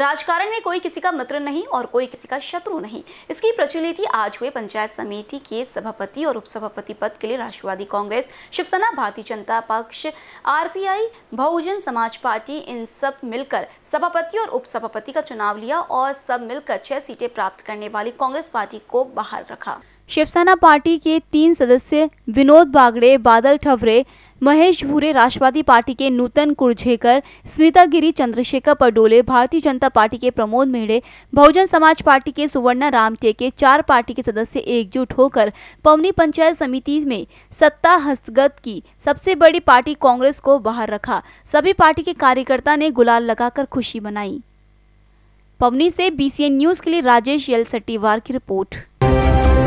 राजकारण में कोई किसी का मित्र नहीं और कोई किसी का शत्रु नहीं इसकी प्रचलिति आज हुए पंचायत समिति के सभापति और उपसभापति पद के लिए राष्ट्रवादी कांग्रेस शिवसेना भारतीय जनता पक्ष आरपीआई बहुजन समाज पार्टी इन सब मिलकर सभापति और उपसभापति का चुनाव लिया और सब मिलकर छह सीटें प्राप्त करने वाली कांग्रेस पार्टी को बाहर रखा शिवसेना पार्टी के तीन सदस्य विनोद बागड़े बादल ठवरे महेश भूरे राष्ट्रवादी पार्टी के नूतन कुरझेकर स्मिता गिरी चंद्रशेखर पडोले भारतीय जनता पार्टी के प्रमोद मेढे बहुजन समाज पार्टी के सुवर्णा रामटेके चार पार्टी के सदस्य एकजुट होकर पवनी पंचायत समिति में सत्ता हस्तगत की सबसे बड़ी पार्टी कांग्रेस को बाहर रखा सभी पार्टी के कार्यकर्ता ने गुलाल लगाकर खुशी मनाई पवनी से बीसीएन न्यूज के लिए राजेश यल सट्टीवार की रिपोर्ट